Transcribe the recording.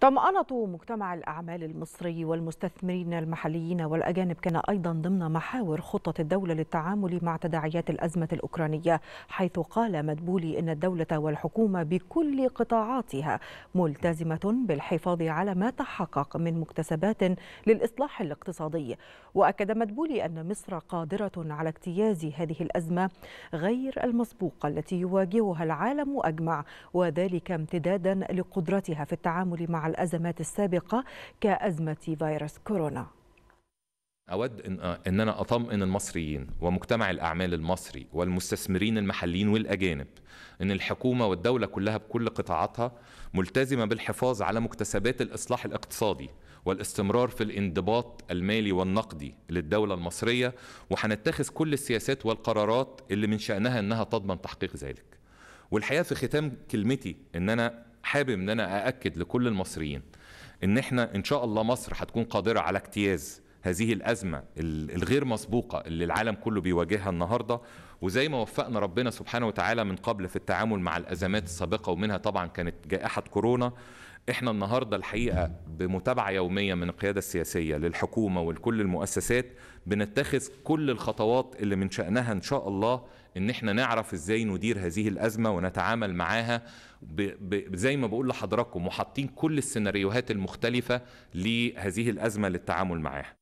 طمأنة مجتمع الأعمال المصري والمستثمرين المحليين والأجانب كان أيضا ضمن محاور خطة الدولة للتعامل مع تداعيات الأزمة الأوكرانية حيث قال مدبولي إن الدولة والحكومة بكل قطاعاتها ملتزمة بالحفاظ على ما تحقق من مكتسبات للإصلاح الاقتصادي وأكد مدبولي أن مصر قادرة على اجتياز هذه الأزمة غير المسبوقة التي يواجهها العالم أجمع وذلك امتدادا لقدرتها في التعامل مع الأزمات السابقة كأزمة فيروس كورونا أود إن, أن أنا أطمئن المصريين ومجتمع الأعمال المصري والمستثمرين المحليين والأجانب أن الحكومة والدولة كلها بكل قطاعاتها ملتزمة بالحفاظ على مكتسبات الإصلاح الاقتصادي والاستمرار في الانضباط المالي والنقدي للدولة المصرية وهنتخذ كل السياسات والقرارات اللي من شأنها أنها تضمن تحقيق ذلك والحقيقة في ختام كلمتي أن أنا حابب ان انا ااكد لكل المصريين ان احنا ان شاء الله مصر هتكون قادره على اجتياز هذه الازمه الغير مسبوقه اللي العالم كله بيواجهها النهارده وزي ما وفقنا ربنا سبحانه وتعالى من قبل في التعامل مع الازمات السابقه ومنها طبعا كانت جائحه كورونا احنا النهارده الحقيقه بمتابعه يوميه من القياده السياسيه للحكومه ولكل المؤسسات بنتخذ كل الخطوات اللي من شانها ان شاء الله ان احنا نعرف ازاي ندير هذه الازمه ونتعامل معاها ب... ب... زي ما بقول لحضراتكم وحاطين كل السيناريوهات المختلفه لهذه الازمه للتعامل معاها